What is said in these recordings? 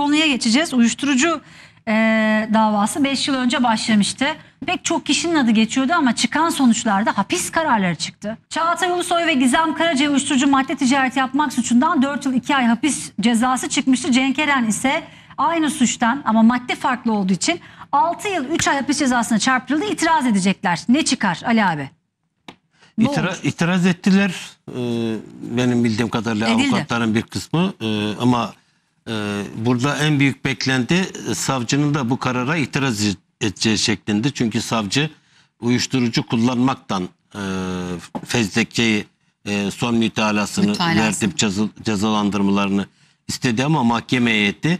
konuya geçeceğiz. Uyuşturucu e, davası 5 yıl önce başlamıştı. Pek çok kişinin adı geçiyordu ama çıkan sonuçlarda hapis kararları çıktı. Çağatay Ulusoy ve Gizem Karaca uyuşturucu madde ticareti yapmak suçundan 4 yıl 2 ay hapis cezası çıkmıştı. Cenk Eren ise aynı suçtan ama madde farklı olduğu için 6 yıl 3 ay hapis cezasına çarptırıldı. İtiraz edecekler. Ne çıkar Ali abi? Ne İtira, olur? ettiler. Ee, benim bildiğim kadarıyla Edildi. avukatların bir kısmı. Ee, ama ee, burada en büyük beklenti e, savcının da bu karara itiraz e- edeceği şeklinde. Çünkü savcı uyuşturucu kullanmaktan e, fezlekeyi e, son mütalasını Mütalası. vertip cezalandırmalarını istedi ama mahkeme heyeti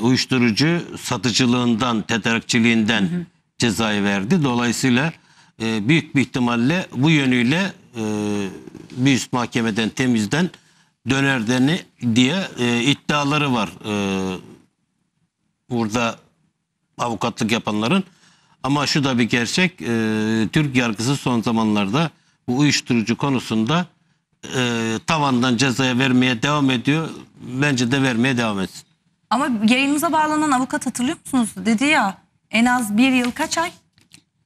uyuşturucu satıcılığından, tedarikçiliğinden hı cezayı verdi. Dolayısıyla büyük bir ihtimalle bu yönüyle e, bir üst mahkemeden temizden döner deni diye e, iddiaları var. E, burada avukatlık yapanların. Ama şu da bir gerçek. E, Türk yargısı son zamanlarda bu uyuşturucu konusunda e, tavandan cezaya vermeye devam ediyor. Bence de vermeye devam etsin. Ama yayınımıza bağlanan avukat hatırlıyor musunuz? Dedi ya en az bir yıl kaç ay?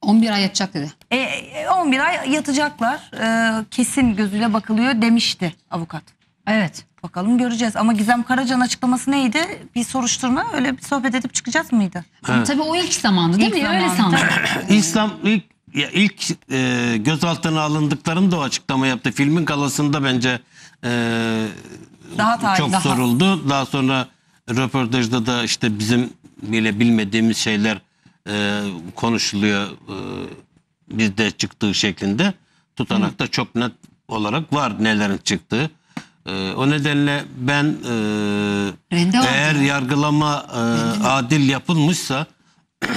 11 ay yatacak dedi. E, 11 e, ay yatacaklar e, kesin gözüyle bakılıyor demişti avukat. Evet. Bakalım göreceğiz. Ama Gizem Karaca'nın açıklaması neydi? Bir soruşturma öyle bir sohbet edip çıkacağız mıydı? Evet. Tabii o ilk zamandı değil İlk mi? Öyle zamandı. sandım. İslam ilk ya ilk e, gözaltına alındıklarında o açıklama yaptı. Filmin galasında bence e, Daha tarih- çok daha- soruldu. Daha sonra röportajda da işte bizim bile bilmediğimiz şeyler e, konuşuluyor. E, bizde çıktığı şeklinde tutanakta çok net olarak var nelerin çıktığı. Ee, o nedenle ben e, eğer yargılama e, adil yapılmışsa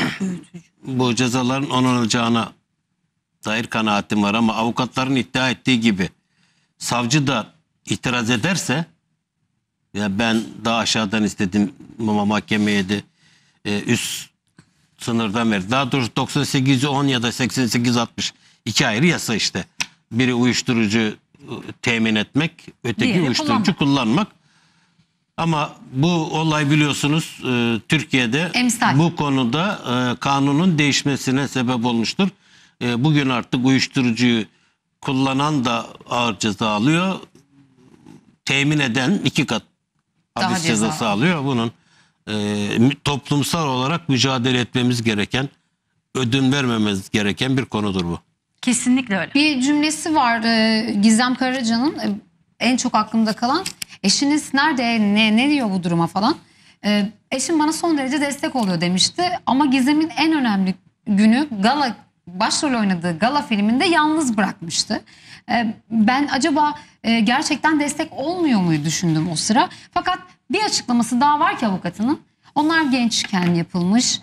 bu cezaların onanacağına dair kanaatim var ama avukatların iddia ettiği gibi savcı da itiraz ederse ya ben daha aşağıdan istedim ama mahkeme yedi e, üst sınırdan verdi. Daha doğrusu 98-10 ya da 88-60 iki ayrı yasa işte. Biri uyuşturucu temin etmek, öteki Diğeri uyuşturucu kullanmak. kullanmak. Ama bu olay biliyorsunuz e, Türkiye'de Emsal. bu konuda e, kanunun değişmesine sebep olmuştur. E, bugün artık uyuşturucuyu kullanan da ağır ceza alıyor. Temin eden iki kat Daha hapis ceza. alıyor. Bunun e, toplumsal olarak mücadele etmemiz gereken, ödün vermemiz gereken bir konudur bu. Kesinlikle öyle. Bir cümlesi var e, Gizem Karaca'nın e, en çok aklımda kalan. Eşiniz nerede, ne, ne diyor bu duruma falan. E, eşim bana son derece destek oluyor demişti. Ama Gizem'in en önemli günü gala başrol oynadığı gala filminde yalnız bırakmıştı. Ben acaba gerçekten destek olmuyor muydu düşündüm o sıra. Fakat bir açıklaması daha var ki avukatının. Onlar gençken yapılmış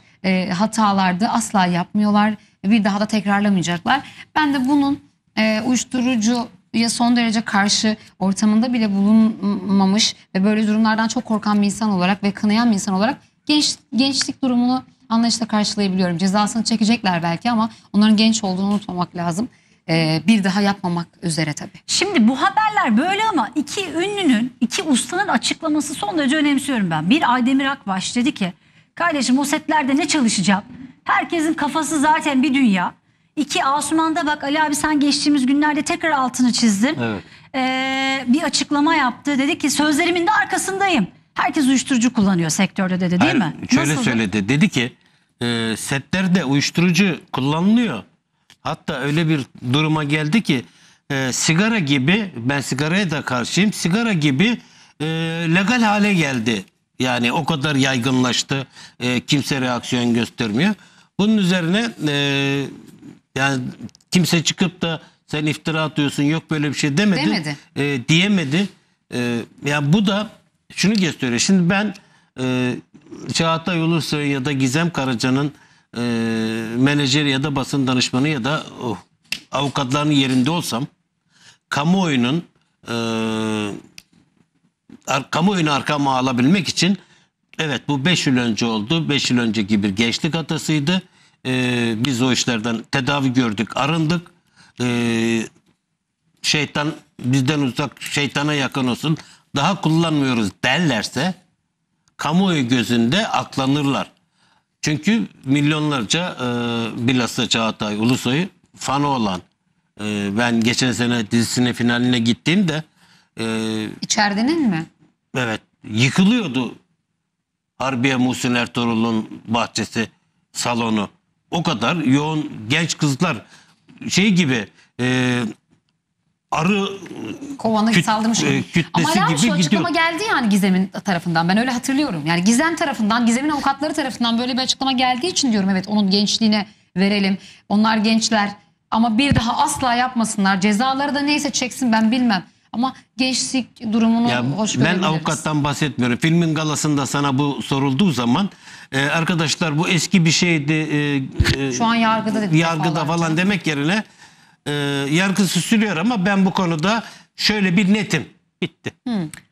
hatalardı. asla yapmıyorlar bir daha da tekrarlamayacaklar. Ben de bunun e, uyuşturucu ya son derece karşı ortamında bile bulunmamış ve böyle durumlardan çok korkan bir insan olarak ve kınayan bir insan olarak genç gençlik durumunu anlayışla karşılayabiliyorum. Cezasını çekecekler belki ama onların genç olduğunu unutmamak lazım. Ee, bir daha yapmamak üzere tabii. Şimdi bu haberler böyle ama iki ünlünün, iki ustanın açıklaması son derece önemsiyorum ben. Bir Aydemir Akbaş dedi ki, kardeşim o setlerde ne çalışacağım? Herkesin kafası zaten bir dünya. İki Asuman'da bak Ali abi sen geçtiğimiz günlerde tekrar altını çizdin. Evet. Ee, bir açıklama yaptı. Dedi ki sözlerimin de arkasındayım. Herkes uyuşturucu kullanıyor sektörde dedi değil Hayır, mi? Şöyle Nasıldı? söyledi. Dedi ki e, setlerde uyuşturucu kullanılıyor. Hatta öyle bir duruma geldi ki e, sigara gibi ben sigaraya da karşıyım. Sigara gibi e, legal hale geldi. Yani o kadar yaygınlaştı. E, kimse reaksiyon göstermiyor. Bunun üzerine e, yani kimse çıkıp da sen iftira atıyorsun yok böyle bir şey demedi. Demedi. E, diyemedi. E, yani bu da şunu gösteriyor. Şimdi ben e, Çağatay Ulusoy ya da Gizem Karaca'nın e, menajeri ya da basın danışmanı ya da oh, avukatlarının yerinde olsam kamuoyunun e, ar, kamuoyunu arkama alabilmek için evet bu 5 yıl önce oldu. 5 yıl önceki bir gençlik hatasıydı e, biz o işlerden tedavi gördük, arındık. E, şeytan bizden uzak, şeytana yakın olsun. Daha kullanmıyoruz derlerse kamuoyu gözünde aklanırlar. Çünkü milyonlarca e, bilhassa Çağatay Ulusoy'u fanı olan e, ben geçen sene dizisinin finaline gittiğimde e, İçeridenin mi? evet yıkılıyordu Harbiye Muhsin Ertuğrul'un bahçesi salonu o kadar yoğun genç kızlar şey gibi e, arı e, kovanı küt, saldırmış. E, kütlesi Ama gibi şu açıklama geldi yani Gizem'in tarafından. Ben öyle hatırlıyorum. Yani Gizem tarafından, Gizem'in avukatları tarafından böyle bir açıklama geldiği için diyorum evet onun gençliğine verelim. Onlar gençler ama bir daha asla yapmasınlar. Cezaları da neyse çeksin ben bilmem. Ama gençlik durumunu ya, hoş Ben avukattan bahsetmiyorum. Filmin galasında sana bu sorulduğu zaman e, arkadaşlar bu eski bir şeydi. E, e Şu an yargıda dedi. Yargıda falan canım. demek yerine e, yargısı sürüyor ama ben bu konuda şöyle bir netim. Bitti. Hmm.